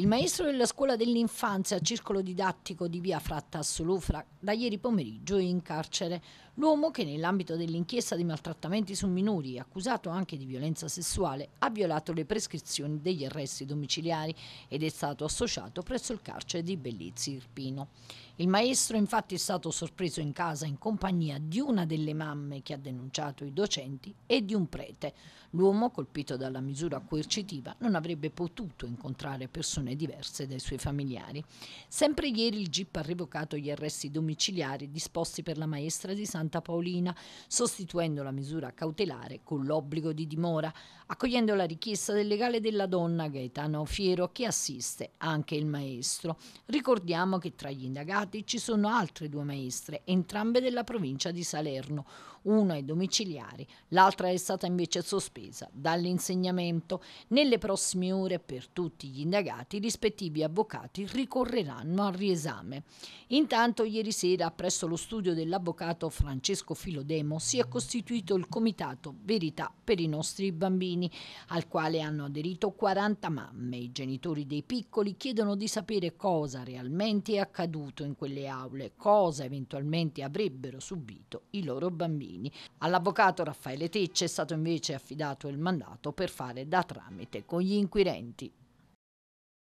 Il maestro della scuola dell'infanzia al circolo didattico di via Fratta a Solufra, da ieri pomeriggio è in carcere. L'uomo che nell'ambito dell'inchiesta di maltrattamenti su minori, accusato anche di violenza sessuale, ha violato le prescrizioni degli arresti domiciliari ed è stato associato presso il carcere di Bellizzi Irpino. Il maestro infatti è stato sorpreso in casa in compagnia di una delle mamme che ha denunciato i docenti e di un prete. L'uomo, colpito dalla misura coercitiva, non avrebbe potuto incontrare persone persone diverse dai suoi familiari. Sempre ieri il GIP ha revocato gli arresti domiciliari disposti per la maestra di Santa Paolina, sostituendo la misura cautelare con l'obbligo di dimora, accogliendo la richiesta del legale della donna Gaetano Fiero che assiste anche il maestro. Ricordiamo che tra gli indagati ci sono altre due maestre, entrambe della provincia di Salerno. Una è domiciliare, l'altra è stata invece sospesa dall'insegnamento. Nelle prossime ore per tutti gli indagati i rispettivi avvocati ricorreranno al riesame. Intanto ieri sera presso lo studio dell'avvocato Francesco Filodemo si è costituito il comitato Verità per i nostri bambini, al quale hanno aderito 40 mamme. I genitori dei piccoli chiedono di sapere cosa realmente è accaduto in quelle aule, cosa eventualmente avrebbero subito i loro bambini. All'avvocato Raffaele Tecce è stato invece affidato il mandato per fare da tramite con gli inquirenti.